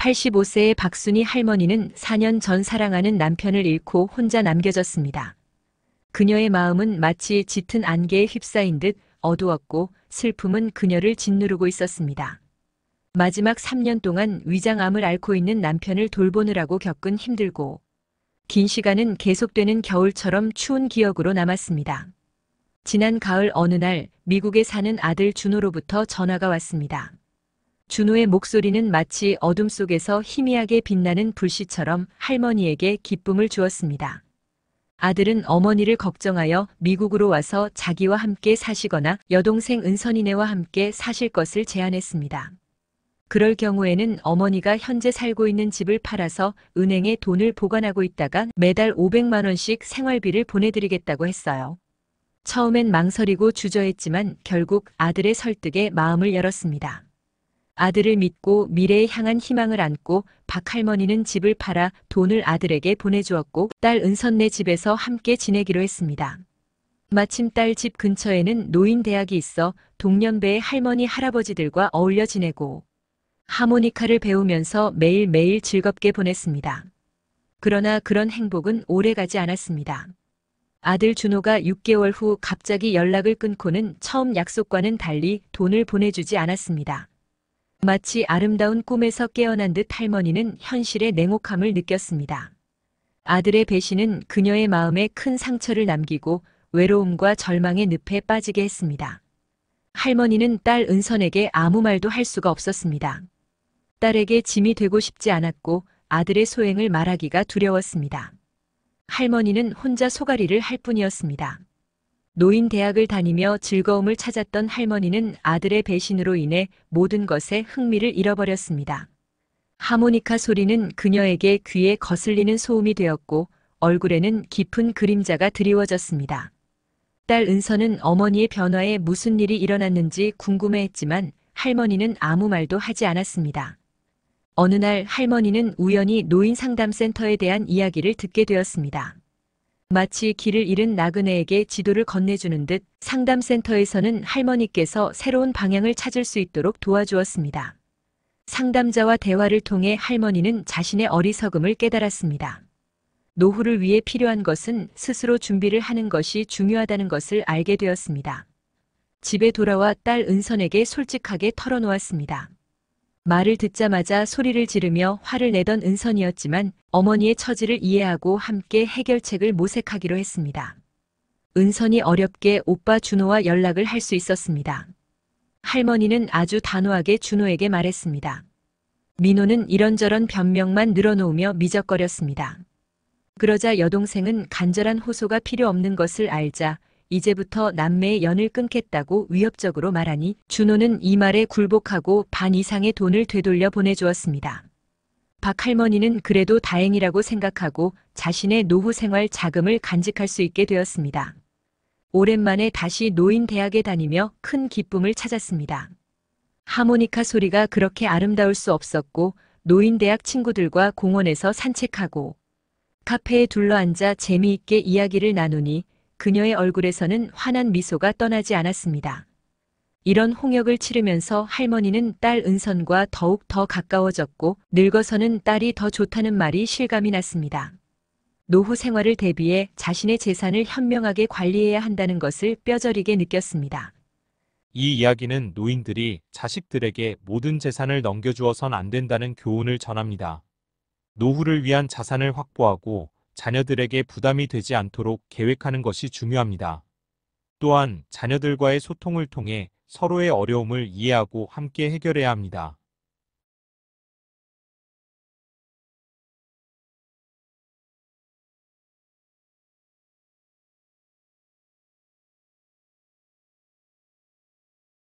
85세의 박순희 할머니는 4년 전 사랑하는 남편을 잃고 혼자 남겨졌습니다. 그녀의 마음은 마치 짙은 안개에 휩싸인 듯 어두웠고 슬픔은 그녀를 짓누르고 있었습니다. 마지막 3년 동안 위장암을 앓고 있는 남편을 돌보느라고 겪은 힘들고 긴 시간은 계속되는 겨울처럼 추운 기억으로 남았습니다. 지난 가을 어느 날 미국에 사는 아들 준호로부터 전화가 왔습니다. 준호의 목소리는 마치 어둠 속에서 희미하게 빛나는 불씨처럼 할머니에게 기쁨을 주었습니다. 아들은 어머니를 걱정하여 미국으로 와서 자기와 함께 사시거나 여동생 은선이네와 함께 사실 것을 제안했습니다. 그럴 경우에는 어머니가 현재 살고 있는 집을 팔아서 은행에 돈을 보관하고 있다가 매달 500만 원씩 생활비를 보내드리겠다고 했어요. 처음엔 망설이고 주저했지만 결국 아들의 설득에 마음을 열었습니다. 아들을 믿고 미래에 향한 희망을 안고 박할머니는 집을 팔아 돈을 아들에게 보내주었고 딸 은선네 집에서 함께 지내기로 했습니다. 마침 딸 집 근처에는 노인대학이 있어 동년배의 할머니 할아버지들과 어울려 지내고 하모니카를 배우면서 매일매일 즐겁게 보냈습니다. 그러나 그런 행복은 오래가지 않았습니다. 아들 준호가 6개월 후 갑자기 연락을 끊고는 처음 약속과는 달리 돈을 보내주지 않았습니다. 마치 아름다운 꿈에서 깨어난 듯 할머니는 현실의 냉혹함을 느꼈습니다. 아들의 배신은 그녀의 마음에 큰 상처를 남기고 외로움과 절망의 늪에 빠지게 했습니다. 할머니는 딸 은선에게 아무 말도 할 수가 없었습니다. 딸에게 짐이 되고 싶지 않았고 아들의 소행을 말하기가 두려웠습니다. 할머니는 혼자 소가리를 할 뿐이었습니다. 노인 대학을 다니며 즐거움을 찾았던 할머니는 아들의 배신으로 인해 모든 것에 흥미를 잃어버렸습니다. 하모니카 소리는 그녀에게 귀에 거슬리는 소음이 되었고 얼굴에는 깊은 그림자가 드리워졌습니다. 딸 은서는 어머니의 변화에 무슨 일이 일어났는지 궁금해했지만 할머니는 아무 말도 하지 않았습니다. 어느 날 할머니는 우연히 노인 상담센터에 대한 이야기를 듣게 되었습니다. 마치 길을 잃은 나그네에게 지도를 건네주는 듯 상담센터에서는 할머니께서 새로운 방향을 찾을 수 있도록 도와주었습니다. 상담자와 대화를 통해 할머니는 자신의 어리석음을 깨달았습니다. 노후를 위해 필요한 것은 스스로 준비를 하는 것이 중요하다는 것을 알게 되었습니다. 집에 돌아와 딸 은선에게 솔직하게 털어놓았습니다. 말을 듣자마자 소리를 지르며 화를 내던 은선이었지만 어머니의 처지를 이해하고 함께 해결책을 모색하기로 했습니다. 은선이 어렵게 오빠 준호와 연락을 할 수 있었습니다. 할머니는 아주 단호하게 준호에게 말했습니다. 민호는 이런저런 변명만 늘어놓으며 미적거렸습니다. 그러자 여동생은 간절한 호소가 필요 없는 것을 알자 이제부터 남매의 연을 끊겠다고 위협적으로 말하니 준호는 이 말에 굴복하고 반 이상의 돈을 되돌려 보내주었습니다. 박 할머니는 그래도 다행이라고 생각하고 자신의 노후 생활 자금을 간직할 수 있게 되었습니다. 오랜만에 다시 노인 대학에 다니며 큰 기쁨을 찾았습니다. 하모니카 소리가 그렇게 아름다울 수 없었고 노인 대학 친구들과 공원에서 산책하고 카페에 둘러앉아 재미있게 이야기를 나누니 그녀의 얼굴에서는 환한 미소가 떠나지 않았습니다. 이런 홍역을 치르면서 할머니는 딸 은선과 더욱 더 가까워졌고 늙어서는 딸이 더 좋다는 말이 실감이 났습니다. 노후 생활을 대비해 자신의 재산을 현명하게 관리해야 한다는 것을 뼈저리게 느꼈습니다. 이 이야기는 노인들이 자식들에게 모든 재산을 넘겨주어선 안 된다는 교훈을 전합니다. 노후를 위한 자산을 확보하고 자녀들에게 부담이 되지 않도록 계획하는 것이 중요합니다. 또한 자녀들과의 소통을 통해 서로의 어려움을 이해하고 함께 해결해야 합니다.